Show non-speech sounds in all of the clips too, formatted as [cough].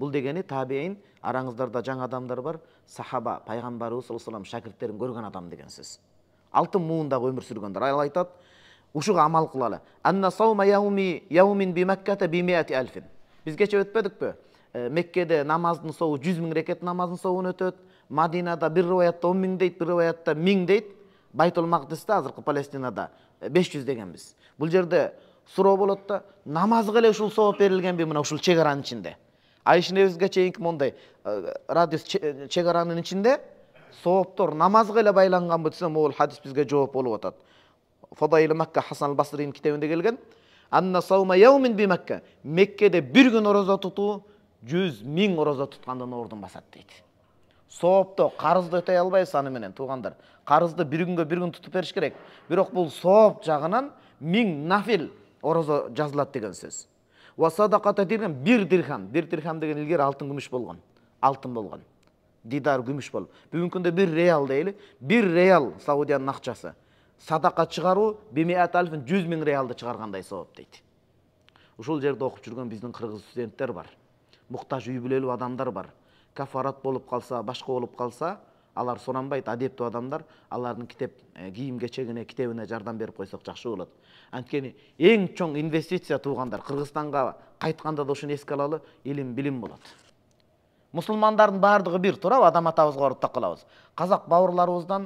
бұл дегені табиин араңыздарда жаңа адамдар бар сахаба пайғамбарымыз саллаллаху алейхи шәкірттерін көрген адам деген сөз алтын муындағы өмір сүргендер ал айтады ушуга амал саума яуми яумин би би кылалы биз кече өтпөдүкпү э, меккеде намаздын сообу жүз миң рекет намаздын сообун өтөт мадинада бир рыбаятта он миң дейт бир рыбаятта миң дейт байтул магдисте азыркы палестинада э, беш жүз дегенбиз бул жерде суроо болот да намазга эле ушул сооп берилгенби мына ушул чек аранын ичинде айшинебизге чейинки моундай э, радиус чек э, аранын ичинде сооптор намазга эле байланганбы десем могул хадис бизге жооп болуп атат фадаил макка хасан ал басринин китебинде келген анна саума яумин би макка меккеде бир күн орозо тутуу жүз миң орозо туткандан ордун басат дейт соопто карызды өтөй албайбыз аны менен туугандар карызды бир күнгө бир күн тутуп бериш керек бирок бул сооп жагынан миң нафил орозо жазылат деген сөз уасадақата деген бір дирхам бір дирхам деген ілгері алтын күміш болған алтын болған дидар күміш болып бүгінгі күнде бір реал дейлі бір реал саудияның ақшасы садақа шығару бимиат алифін жүз мың реалды шығарғандай сауап дейді ушул жерде оқып жүрген біздің қырғыз студенттер бар мұқтаж үй бүлөлүү адамдар бар кафарат болып қалса башка болып қалса алар суранбайт адептүү адамдар алардын китеп э, кийим кечегине китебине жардам берип койсок жакшы болот анткени эң чоң инвестиция туугандар кыргызстанга кайтканда да ушуну эске алалы илим билим болот мусулмандардын баардыгы бир туурабы адам атабызга қазақ кылабыз казак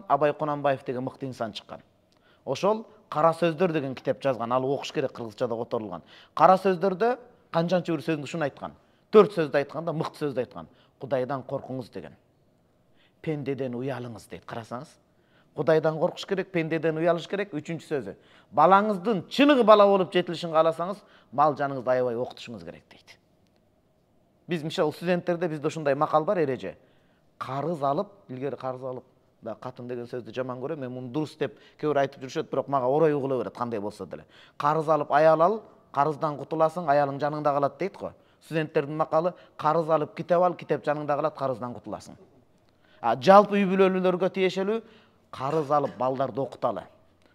абай кунанбаев деген мыкты инсан чыккан ошол кара сөздөр деген китеп жазган ал окуш керек кыргызчада которулган кара сөздөрдө канчанчы бир сөзүндө ушуну айткан төрт сөздү айтканда мыкты сөздү айткан кудайдан коркуңуз деген пендеден ұялыңыз дейді қарасаңыз құдайдан қорқыш керек пендеден ұялыш керек үшінші сөзі балаңыздың шынығы бала болып жетілішін қаласаңыз мал жаныңызды аябай оқытышыңыз керек дейді біз мысалы студенттерде бізде ушундай мақал бар ереже қарыз алып ілгері қарыз алып қатын деген сөзді жаман көремін мен мұны дұрыс деп кейбір айтып жүрушеді бірақ маған орай ұғыла береді қандай болса деле қарыз алып аял ал қарыздан құтыласың аялың жаныңда қалады дейді ғой студенттердің мақалы қарыз алып кітап ал кітап жаныңда қалады қарыздан құтыласың жалпы үй бүлөлүүлөргө тиешелүү карыз алып балдарды окуталы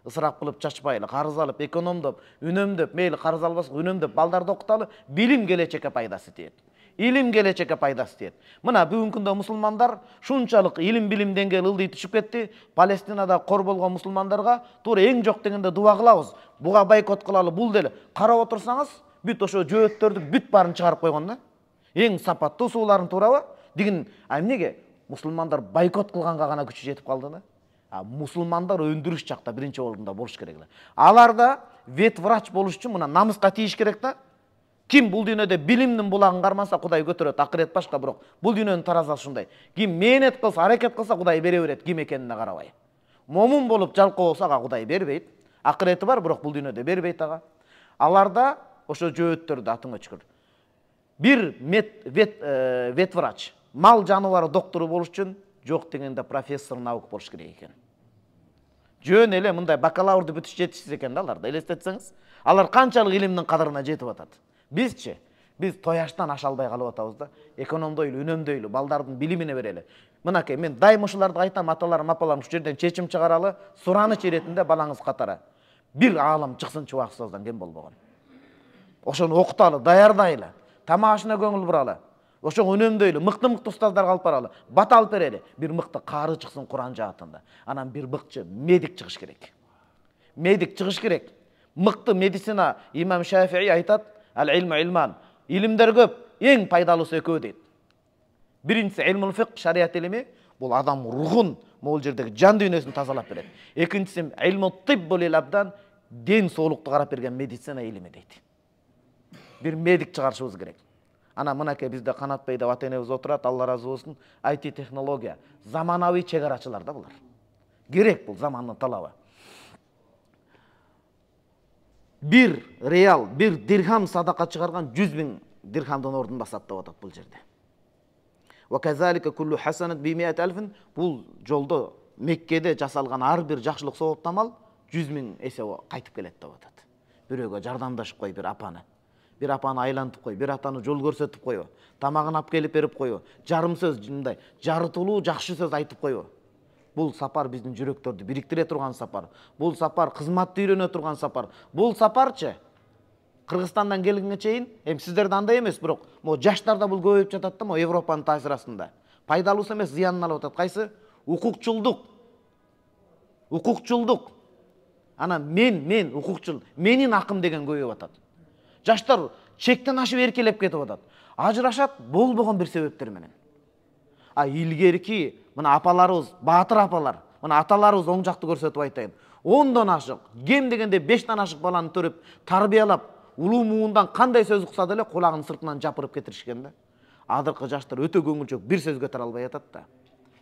ысырап кылып чачпайлы карыз алып экономдоп үнөмдөп мейли карыз албасак үнөмдөп балдарды окуталы билим келечекке пайдасы тиет илим келечекке пайдасы тиет мына бүгүнкү күндө мусулмандар шунчалык илим билим деңгээли ылдый түшүп кетти палестинада кор болгон мусулмандарга туура эң жок дегенде дуба кылабыз буга бойкот кылалы бул деле карап отурсаңыз бүт ошо жөөттөрдү бүт баарын чыгарып койгон да эң сапаттуу сууларын туурабы дигин эмнеге мұсылмандар бойкот қылғанға ғана күші жетіп қалды да а мұсылмандар өндіріс жақта бірінші орында болуш керек аларда вет врач болуш үшін мына намысқа тиіш керек та ким бул дүйнөдө билимдин булагын кармаса кудай көтөрөт акырет башка бирок бул дүйнөнүн таразасы ушундай ким мээнет кылса аракет кылса кудай бере берет ким экенине карабай момун болуп жалкоо болсо ага кудай бербейт акырети бар бирок бул дүйнөдө бербейт ага аларда ошо жөөттөрдү атың өчкүр бир мед вет, вет e, врач мал жануары доктору болуш үчүн жок дегенде профессор наук болуш керек экен жөн эле мындай бакалаврды бүтүш жетишсиз экен да аларды элестетсеңиз алар канчалык илимдин кадырына жетип атат бизчи биз тояштан аша албай калып атабыз да экономдойлу үнөмдөйлү балдардын билимине берели мынакей мен дайым ушуларды айтам аталарым апаларым ушул жерден чечим чыгаралы сураныч иретинде балаңыз катары бир аалым чыксынчы убакыт ұстаздан кем болбогон ошону окуталы даярдайлы ашына көңүл буралы ошо үнөмдөйлү мыкты мыкты устаздар алып баралы бата алып берели бир мыкты каары чыксын куран жаатында анан бир быкчы медик чыгыш керек медик чыгыш керек мыкты медицина имам шафии айтат ал илму илман илимдер көп эң пайдалуусу экөө дейт биринчиси илмул фик шарият илими бул адам рухун могул жердеги жан дүйнөсүн тазалап берет экинчиси илму бул абдан ден соолукту карап берген медицина илими дейт бир медик чыгарышыбыз керек ана мынакей бизде канатбек деп ата энебиз отурат алла ыраазы болсун айти технология заманауи чек арачылар да булар керек бул замандын талабы бир реал бир дирхам садака чыгарган жүз миң дирхамдын ордун басат деп атат бул жерде бул жолдо меккеде жасалган ар бир жакшылык сооптамал жүз миң эсе кайтып келет деп атат бирөөгө жардамдашып кой бир апаны бир апаны айлантып кой бир атаны жол көрсөтүп кой тамагын алып келип берип койбу жарым сөз мындай жарытылуу жакшы сөз айтып қой. бул сапар биздин жүрөктөрдү бириктире турган сапар бул сапар кызматты үйрөнө турган сапар бул сапарчы кыргызстандан келгенге чейин эми сиздерде андай эмес бирок могу жаштарда бул көбөйүп жатат да могу европанын астында пайдалуусу эмес зыянын алып атат кайсы укукчулдук укукчулдук анан мен мен укукчул менин акым деген көбөйүп атат жаштар чектен ашып еркелеп кетіп жатады ажырашады бұл болған бір менен а илгерки мына апаларыбыз баатыр апалар мына аталарыбыз оң жақты көрсөтүп айтайын ондон ашык ашық кем дегенде бештен ашык ашық баланы төрөп тарбиялап улуу муундан кандай сөз укса деле кулагын сыртынан жапырып кетиришкен да азыркы жаштар өтө көңілшөк бір сөзге көтөрө албай атат да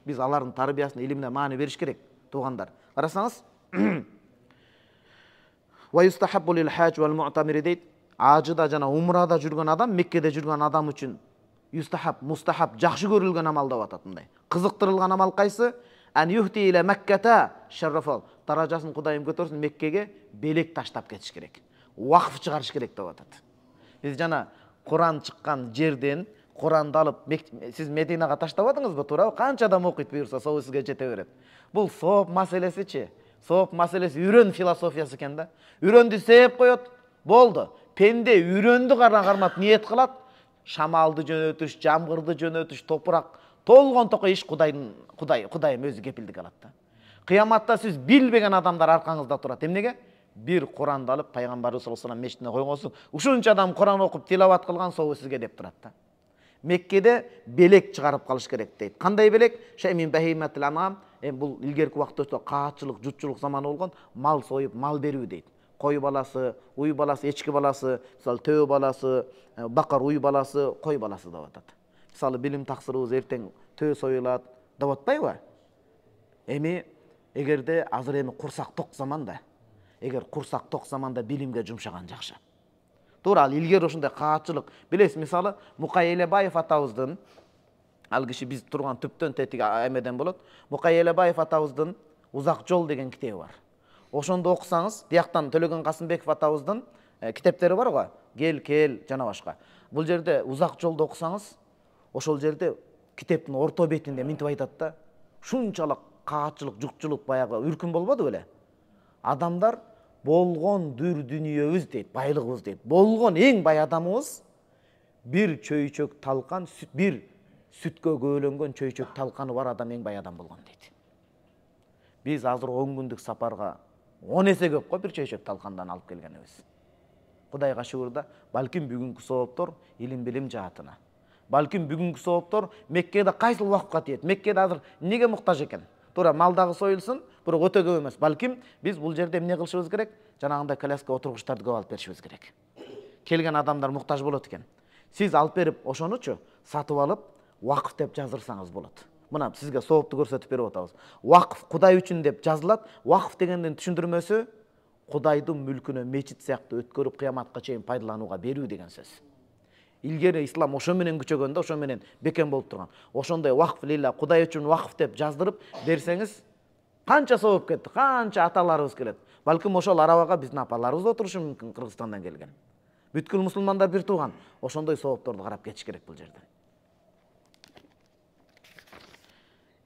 биз алардын тарбиясына илимине маани бериш керек туугандар карасаңыз [clears throat] дейт ажыда жана умрада жүргөн адам меккеде жүргөн адам үчүн юстахаб мустахаб жакшы көрүлгөн амал деп атат мындай кызыктырылган амал кайсы ән юхти даражасын кудайым көтөрсүн меккеге белек таштап кетиш керек уақф чыгарыш керек деп атады биз жана куран шыққан жерден куранды алып сиз мединага таштап туурабы канча адам окуйт буюрса сол сизге жете берет бұл сооп маселесичи сооп маселеси мәселесі философиясы экен да үрөндү сээп коет болды пенде үйренді арна қармап ниет кылат шамалды жөнөтүш жамгырды жөнөтүш топурак толгон токой иш кудайдын кудай кудайым өзү кепилдик алат да кыяматта сиз билбеген адамдар аркаңызда турат эмнеге бир куранды алып пайгамбарыбыз саллаллаху алейхи мешітіне койгонсуз ушунча адам куран окуп тилават кылган сообу сизге деп турат да меккеде белек чыгарып калыш керек дейт кандай белек бул илгерки убакта каатчылык жутчулук заманы болгон мал союп мал берүү дейт қой баласы уй баласы ешкі баласы мысалы төө баласы бақар уй баласы қой баласы деп атады мысалы білім тақсырыбыз ертең төө сойылады деп атпайбы эми эгерде азыр эми курсак ток заманда эгер курсак ток заманда билимге жумшаган жакшы туура ал илгери ушундай каатчылык билесиз мисалы мукай элебаев атабыздын ал киши биз турган түптөн тетиги эмеден болот мукай элебаев атабыздын узак жол деген китеби бар ошондо окусаңыз бияктан төлөгөн касымбеков атабыздын э, китептери бар го кел кел жана башка бул жерде узак жолду окусаңыз ошол жерде китептин орто бетинде мынтип айтат да ушунчалык каатчылык жукчулук баягы үркүн болбоду беле адамдар болгон дүр дүнүйөбүз дейт байлыгыбыз дейт болгон эң бай адамыбыз бир чөйчөк талкан сүт бир сүткө күбөлөнгөн чөйчөк талканы бар адам эң бай адам болгон дейт биз азыр он күндүк сапарга он эсе көп қой бір чәйшөп талқандан алып келгеніміз құдайға шүгүр да балким бүгінгі сооптор илим билим жаатына балким бүгінгі сооптор меккеде қайсыл уақытқа тиеді меккеде азыр неге мұқтаж екен тура мал дагы союлсун бирок өтө көп эмес балким биз бул жерде эмне кылышыбыз керек жанагындай коляска отургучтарды көп алып беришибиз керек келген адамдар муктаж болот экен сиз алып берип ошонучу сатып алып уақыт деп жаздырсаңыз болот мына сізге соопту көрсетіп беріп отырмыз уақыф құдай үшін деп жазылады уақыф дегеннің түсіндірмесі құдайдың мүлкүнө мешіт сияқты өткөрүп қияматқа шейін пайдалануға беру деген сөз илгери ислам ошо менен күчөгөн да ошо менен бекем болуп турган ошондой уақф лилла кудай үчүн уақф деп жаздырып берсеңиз канча сооп кетти канча аталарыбыз келет балким ошол арабага биздин апаларыбыз отурушу мүмкүн кыргызстандан келген бүткүл мусулмандар бир тууган ошондой соопторду карап кетиш керек бул жерде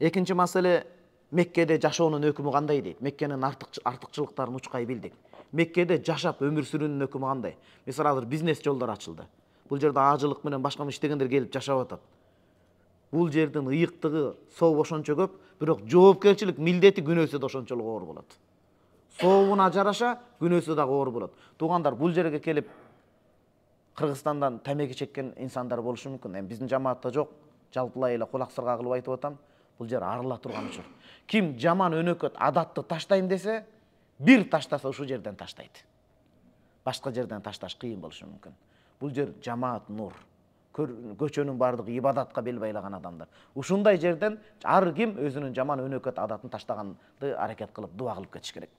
екінші маселе меккеде жашоонун өкүмү кандай дейт меккенин артыкчылыктарын учкай билдик меккеде жашап өмүр сүрүүнүн өкүмү кандай мисалы азыр бизнес жолдор ачылды бул жерде ажылык менен башка иштегендер келип жашап атат бул жердин ыйыктыгы соо ошончо көп бирок жоопкерчилик милдети күнөөсү да ошончолук оор болот сообуна жараша күнөөсү дагы оор болот туугандар бул жерге келип кыргызстандан тамеки чеккен инсандар болушу мүмкүн эми биздин жамаатта жок жалпылай эле кулак сырга кылып айтып атам бұл жер арыла тұрған ұшыр ким жаман өнөкөт адатты таштайм десе бир таштаса ушул жерден таштайт башка жерден ташташ кыйын болушу мүмкүн бул жер жамаат нур көчөнүн баардыгы ибадатка бел байлаган адамдар ушундай жерден ар ким өзүнүн жаман өнөкөт адатын таштаганды аракет кылып дуа кылып кетиш керек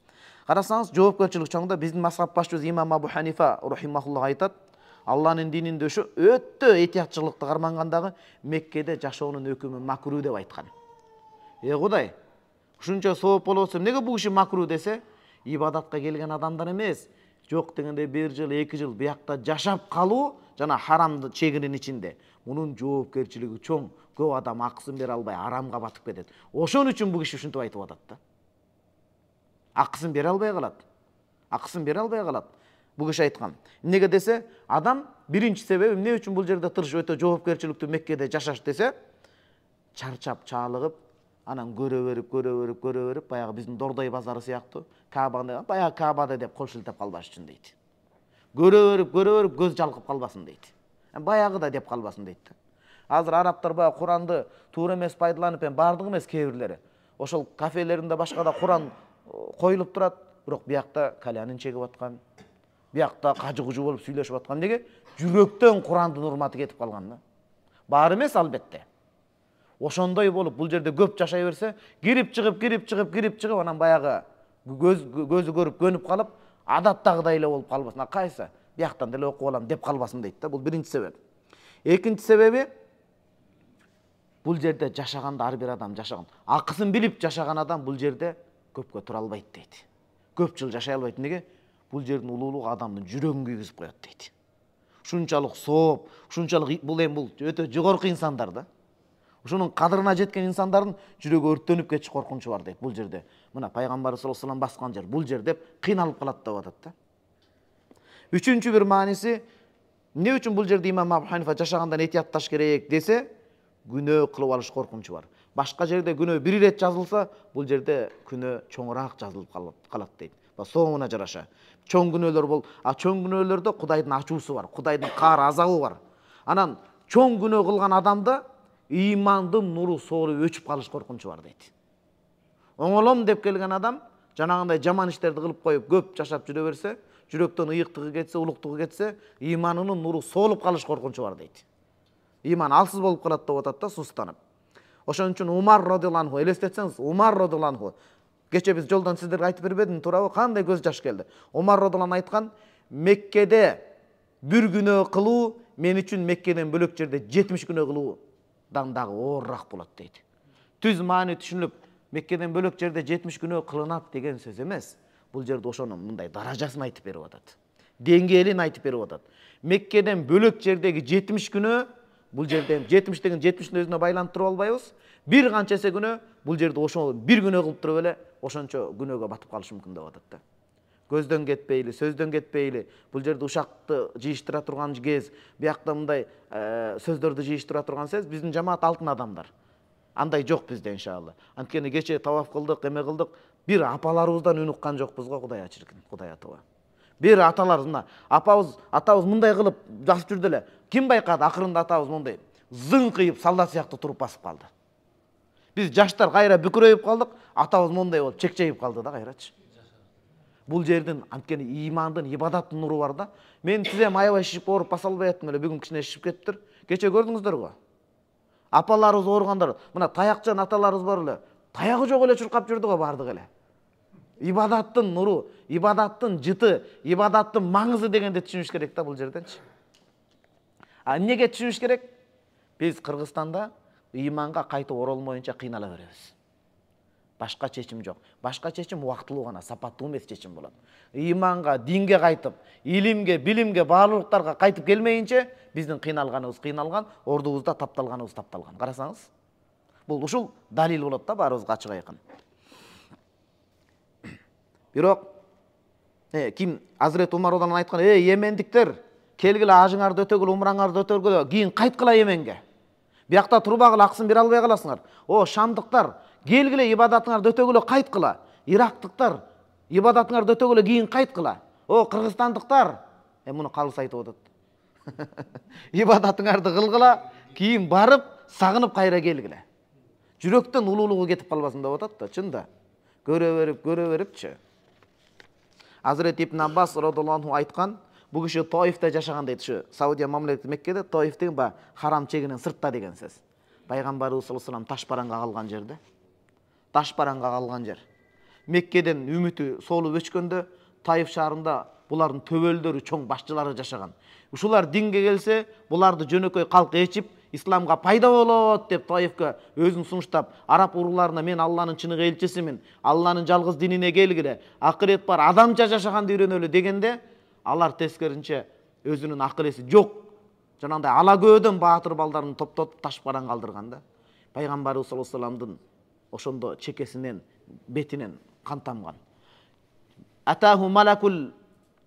карасаңыз жоопкерчилик чоң да биздин мазхаб башчыбыз имам абу ханифа рухимахулла айтат алланын дининде дөшү өтө этиятчылыкты дагы меккеде жашоонун өкүмү макруу деп айткан э кудай ушунча сооп болуп атса эмнеге бул киши макруу десе ибадатка келген адамдар эмес жок дегенде бир жыл эки жыл биякта жашап калуу жана харамдын чегинин ичинде мунун жоопкерчилиги чоң көп адам акысын бере албай арамга батып кетет ошон үчүн бул киши ушинтип айтып атат да акысын бере албай калат акысын бере албай калат бул киши айткан эмнеге десе адам биринчи себеби эмне үчүн бул жерде тырыш өтө жоопкерчиликтүү меккеде жашаш десе чарчап чаалыгып анан көрө берип көрө берип көрө берип баягы биздин дордой базары сыяктуу кабаны баягы кабада деп кол шилтеп калбаш үчүн дейт көрө берип көрө берип көз жалкып калбасын дейт баягыда деп калбасын дейт да азыр арабтар баягы куранды туура эмес пайдаланып эми баардыгы эмес кээ бирлери ошол кафелеринде башкада куран э, коюлуп турат бирок биякта кальянын чегип аткан биякта кажы кужу болуп сүйлөшүп аткан эмнеге жүрөктөн курандын урматы кетип калган да баары эмес албетте ошондой болуп бул жерде көп жашай берсе кирип чыгып кирип чыгып кирип чыгып анан баягы көзү көрүп көнүп калып адаттагыдай эле болуп калбасын а кайсы бияктан деле окуп алам деп калбасын дейт да бул биринчи себеп экинчи себеби бул жерде жашаганда ар бир адам жашаган акысын билип жашаган адам бул жерде көпкө тура албайт дейт көп жыл жашай албайт эмнеге бул жердин улуулугу адамдын жүрөгүн күйгүзүп коет дейт ушунчалык сооп ушунчалык бул эми бул өтө жогорку инсандар да ошонун қадырына жеткен инсандардын жүрегі өрттеніп кетиш қорқынышы бар дейді Бұл жерде мына пайгамбарыбыз саллаллаху алейхи баскан жер бұл жер деп кыйналып калат деп атат да үшінші бір мааниси не үшін бұл жерде имам абу ханифа жашагандан этиятташ керек десе күнә кылып алыш коркунучу бар басқа жерде күнә бір рет жазылса бұл жерде күнә чоңураак жазылып калат дейт соңына жараша чоң күнөөлөр бол а чоң күнөөлөрдө кудайдын ачуусу бар кудайдын каар азабы бар анан чоң күнөө кылган адамда имандын нуру соору өчүп калыш коркунучу бар дейт оңолом деп келген адам жанагындай жаман иштерди кылып коюп көп жашап жүрө берсе жүрөктөн ыйыктыгы кетсе улуктугу кетсе ыйманынын нуру соолуп калыш коркунучу бар дейт ыйман алсыз болуп калат деп атат да сустанып ошон үчүн умар розиаллаху анху элестетсеңиз умар розиаллаху кече биз жолдон сиздерге айтып беріп туурабы кандай көз жаш келди умар розиаллаху айткан меккеде бир күнөө кылуу мен үчүн меккеден бөлөк жерде жетимиш күнөө кылуу дагы оорураак болот дейт түз маани түшүнүп меккеден бөлөк жерде жетимиш күнөө кылынат деген сөз эмес бул жерде ошонун мындай даражасын айтып берип атат деңгээлин айтып берип атат меккеден бөлөк жердеги жетимиш күнөө бул жерде жетимиш деген жетимиштин өзүнө байлантырып албайбыз бир канча эсе күнөө бул жерде ошол бир күнөө кылып туруп эле ошончо күнөөгө батып калышы мүмкүн деп атат да көздөн кетпейли сөздөн кетпейли бул жерде ушакты жыйыштыра турган кез биякта мындай э, сөздөрдү жыйыштыра турган сөз биздин жамаат алтын адамдар андай жок бизде иншалла анткени кечээ табаф кылдык эме кылдык бир апаларыбыздан үн уккан жокпуз го кудай чиркин кудайга тууба бир аталарыбыз мына апабыз атабыз мындай кылып басып жүрдү эле ким байкады акырында атабыз моундай зың кыйып солдат сыяктуу туруп басып калды биз жаштар кайра бүкүрөйүп калдык атабыз моундай болуп чекчейип калды да кайрачы бұл жерден анткени имандын ибадаттын нуру бар да мен тізем аябай шишип ооруп баса албай аттым эле бүгүн кичине шишип кетиптир кече көрдүңүздөр го апаларыбыз ооругандар мына таякчан аталарыбыз бар эле таягы жок эле чуркап жүрдү го баардыгы эле ибадаттын нуру ибадаттын жыты ибадаттын маңызы дегенди түшүнүш керек да бул жерденчи а эмнеге түшүнүш керек биз кыргызстанда ыйманга кайтып оролмоюнча кыйнала беребиз башқа шешім жоқ башқа шешім уақытылу ғана сапаттуу шешім болады иманға динге қайтып илимге білімге, барлықтарға қайтып келмейінше біздің қиналғанымыз қиналған ордубузда тапталғанымыз тапталған қарасаңыз бұл ушул далил болот да баарыбызга ачык айкын [coughs] бирок э, ким азирет умар анан айтқан, эй емендіктер, келгиле ажыңарды өтөгүлө умураңарды өтөгүлө кийин кайткыла еменге Бияқта тұрбағыл ақсын бере алғай қаласыңдар о шамдықтар келгіле ибадатыңарды өтөгүлө қайт қыла ирактықтар ибадатыңарды өтөгүлө кейін қайт қыла о қырғызстандықтар е мұны қалыс айтып отырды [laughs] ибадатыңарды қылғыла кейін барып сағынып қайра келгіле жүректен ұлулығы кетип қалбасын деп атат да да көре беріп көре беріпші азырет ибн аббас анху айтқан бұл кіші тоифта жашаған дейді шы саудия мамлекеті меккеде тоиф деген баягы харам чегинен сыртта деген сөз пайғамбарымыз саллаллаху алейхи ташпаранға қалған жерде дашпаранға қалған жер меккеден үміті солы өшкенде таиф шаарында бұлардың төбелдері чоң башчылары жашаған ушулар динге келсе бұларды жөнөкөй қалқ ечіп исламға пайда болот деп таифқа өзің сунуштап араб урууларына мен алланын чыныгы элчисимин алланын жалғыз динине келгиле акырет бар адамча жашаганды үйрөнөлү дегенде алар тескерисинче өзүнүн акыл жоқ жок жанагындай ала көөдөн баатыр балдарын топтотуп ташпаран калдырган да пайгамбарыбыз саллаллаху алейхи ошондо чекесинен бетинен кан тамган атаху малакул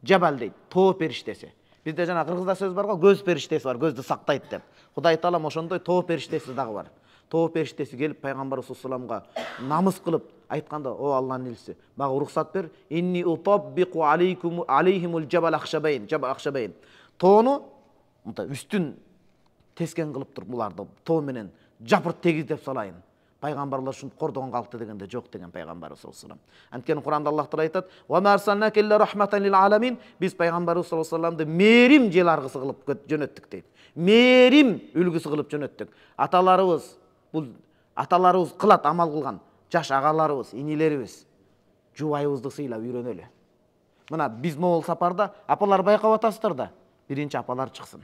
жабал дейт тоо периштеси бизде жана кыргызда сөз бар го көз периштеси бар көздү сактайт деп кудай таалам ошондой тоо периштеси дагы бар тоо периштеси келип пайгамбарыбыз саламга намыс кылып айтканда о алланын элчиси мага уруксат бер инни утаббику алейхимул жабал ахшабайн жабал ахшабайн тоону мындай үстүн тескен кылып туруп буларды тоо менен жапырт деп салайын пайғамбарлар үшін құр халықты деген дегенде жоқ деген пайғамбар саллаллаху алейхи құранда аллах тағала айтады біз пайғамбар саллаллаху алейхи мерим жел арғысы қылып жөнеттік дейді мерим үлгісі қылып жөнеттік аталарыбыз бұл аталарыбыз қылат амал қылған жас ағаларыбыз енелеріміз жұбайымызды сыйлап үйренелі мына біз мол сапарда апалар байқап атасыздар да бірінші апалар шықсын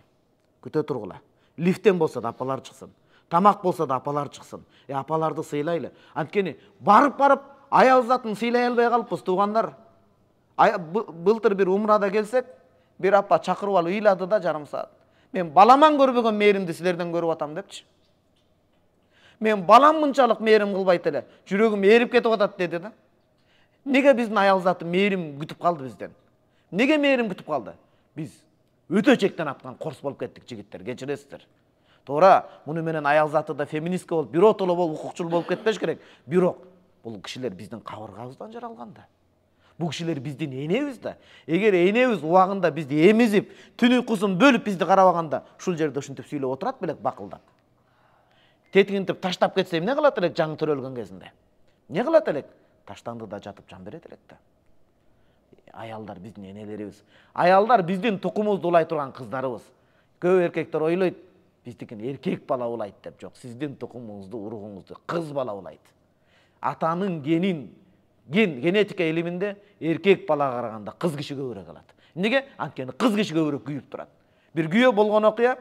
күте тұрғыла лифттен болса да апалар шықсын тамақ болса да апалар шықсын е апаларды сыйлайлы анткени барып барып затын сыйлай албай қалыппыз туғандар былтыр бір умрада келсек бір апа шақырып алып ыйлады да жарым саат мен баламан көрбөгөн мээримди силерден көрүп атам депчи мен балам мынчалык мээрим кылбайт эле жүрөгүм ээрип кетип атат деди да неге биздин аял заты мээрим күтүп калды бизден неге мээрим күтүп калды биз өтө чектен аткан корс болуп кеттик жигиттер кечиресиздер туура муну менен аял заты да феминистка болуп бирок болуп укукчул болуп кетпеш керек бирок бул кишилер биздин кабыргабыздан жаралган да бул кишилер биздин энебиз да эгер энебиз убагында бизди эмизип түн уйкусун бөлүп бизди карабаганда ушул жерде ушинтип сүйлөп отурат белек бакылдап тетигинтип таштап кетсе эмне кылат элек жаңы төрөлгөн кезинде эмне кылат элек таштанды да жатып жан берет элек да аялдар биздин энелерибиз аялдар биздин тукумубузду улай турган кыздарыбыз көп эркектер ойлойт біздікін еркек бала ұлайды деп жоқ сіздің тұқымыңызды ұрығыңызды қыз бала улайды атаның генін ген генетика илиминде еркек балага қарағанда қыз кіші көбүрөөк алат неге анткени қыз кіші көбүрөөк күйіп тұрады бір күйе болған окуя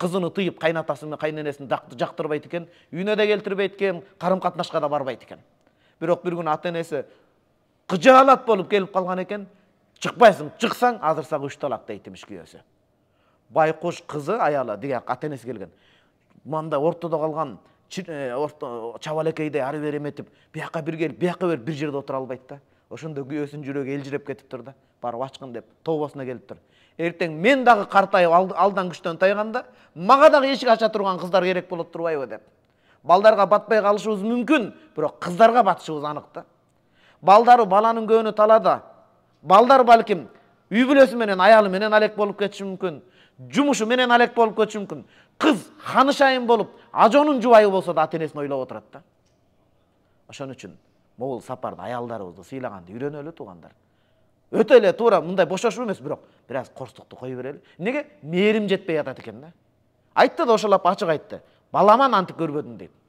қызыны тыйып кайнатасы мен кайненесин жактырбайт екен, үйүнө де келтирбейт екен қарым катнашка да барбайт екен бирок бір күнү ата енесі қыжалат болып келіп қалған екен шықпайсың шықсаң азыр үш талақ дейді дейт байқош қызы аялы деген ата енесі келген мында ортада қалған э, чабалекейдей ары бері эметип бияққа бір келіп бияққа беріп бір жерде отыра албайды да ошондо күйөөсүнүн жүрөгү элжиреп кетип тур да барып ачкын деп тобосуна келип тур эртең мен дагы картайып алдан күчтөн тайганда мага дагы эшик ача турган кыздар керек болот турбайбы деп балдарга батпай калышыбыз мүмкүн бирок кыздарга батышыбыз анык да балдары баланын көбүнө талаада балдар балким үй бүлөсү менен аялы менен алек болуп кетиши мүмкүн жумушу менен алек болуп кетиши мүмкүн кыз ханышайым болуп ажонун жубайы болсо да ата энесин ойлоп отурат да ошон үчүн могул сапарда аялдарыбызды сыйлаганды үйрөнөлү туугандар өтө эле туура мындай бошошуу эмес бирок бир аз корстукту кое берели эмнеге мээрим жетпей атат экен да айтты да ошолап ачык айтты баламан антип көрбөдүм дейт